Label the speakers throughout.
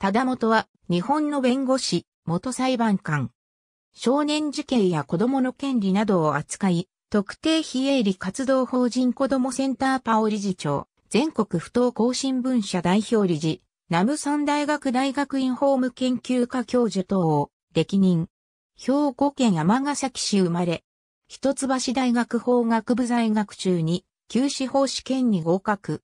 Speaker 1: 忠元は日本の弁護士、元裁判官。少年事件や子供の権利などを扱い、特定非営利活動法人子供センターパオ理事長、全国不当更新聞社代表理事、南部ン大学大学院法務研究科教授等を歴任。兵庫県ヶ崎市生まれ、一橋大学法学部在学中に、旧司法試験に合格。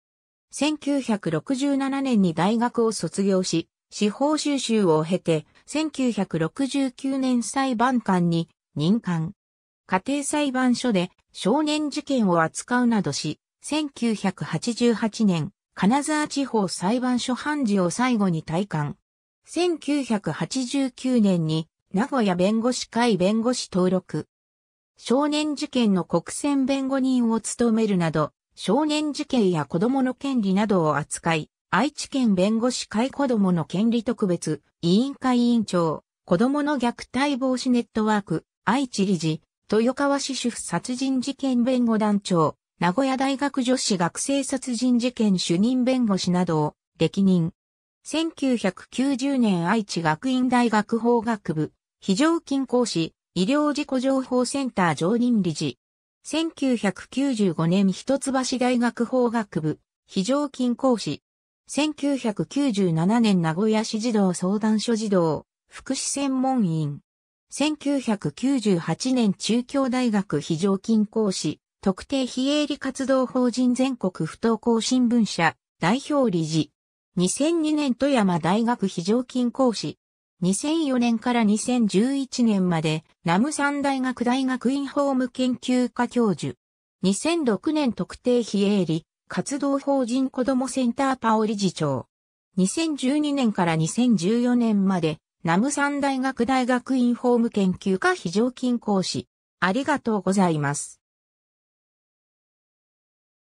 Speaker 1: 1967年に大学を卒業し、司法修習を経て、1969年裁判官に任官。家庭裁判所で少年事件を扱うなどし、1988年、金沢地方裁判所判事を最後に退官。1989年に名古屋弁護士会弁護士登録。少年事件の国選弁護人を務めるなど、少年事件や子供の権利などを扱い、愛知県弁護士会子供の権利特別委員会委員長、子供の虐待防止ネットワーク、愛知理事、豊川市主婦殺人事件弁護団長、名古屋大学女子学生殺人事件主任弁護士などを歴任。1990年愛知学院大学法学部、非常勤講師、医療事故情報センター常任理事。1995年一橋大学法学部、非常勤講師、1997年名古屋市児童相談所児童、福祉専門員。1998年中京大学非常勤講師、特定非営利活動法人全国不登校新聞社、代表理事。2002年富山大学非常勤講師。2004年から2011年まで、ラムサン大学大学院法務研究科教授。2006年特定非営利活動法人子どもセンターパオ理事長。2012年から2014年まで、ナムサン大学大学院法務研究科非常勤講師。ありがとうございます。